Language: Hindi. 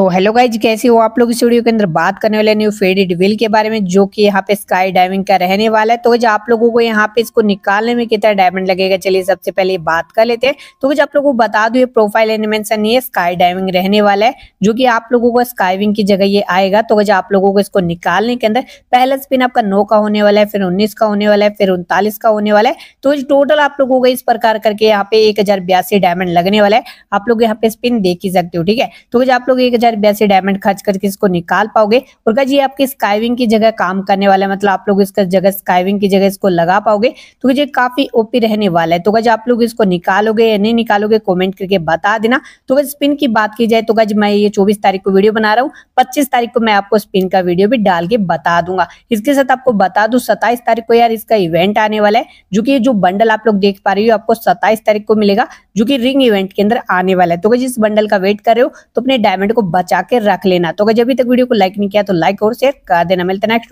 तो हेलो गाइज कैसे हो आप लोग इस वीडियो के अंदर बात करने वाले न्यू फेडेड व्हील के बारे में जो कि यहाँ पे स्काई डाइविंग का रहने वाला है तो जो आप लोगों को यहाँ पे इसको निकालने में कितना डायमंड लगेगा चलिए सबसे पहले बात कर लेते हैं तो जो आप लोगों को बता दू ये प्रोफाइल नहीं ये स्काई डाइविंग रहने वाला है जो की आप लोगों को स्काईविंग की जगह ये आएगा तो जो आप लोगों को इसको निकालने के अंदर पहला स्पिन आपका नौ का होने वाला है फिर उन्नीस का होने वाला है फिर उनतालीस का होने वाला है तो टोटल आप लोगों को इस प्रकार करके यहाँ पे एक डायमंड लगने वाला है आप लोग यहाँ पे स्पिन देख ही सकते हो ठीक है तो आप लोग एक हजार बयासी डायमंड खर्च करके इसको निकाल पाओगे और कहा जी आपकी स्काइविंग की जगह काम करने वाला है मतलब आप लोग इसका जगह स्काइविंग की जगह इसको लगा पाओगे तो ये काफी ओपी रहने वाला है तो कहा आप लोग इसको निकालोगे या नहीं निकालोगे कॉमेंट करके बता देना तो गाइज स्पिन की बात की जाए तो कहा मैं ये चौबीस तारीख को वीडियो बना रहा हूँ पच्चीस तारीख को मैं आपको स्पिन का वीडियो भी डाल के बता दूंगा इसके साथ आपको बता दू सताइस तारीख को यार इसका इवेंट आने वाला है जो की जो बंडल आप लोग देख पा रहे हो आपको सताइस तारीख को मिलेगा जो की रिंग इवेंट के अंदर आने वाला है तो जिस बंडल का वेट कर रहे हो तो अपने डायमंड को बचा के रख लेना तो अगर जब तक वीडियो को लाइक नहीं किया तो लाइक और शेयर कर देना मिलते नेक्स्ट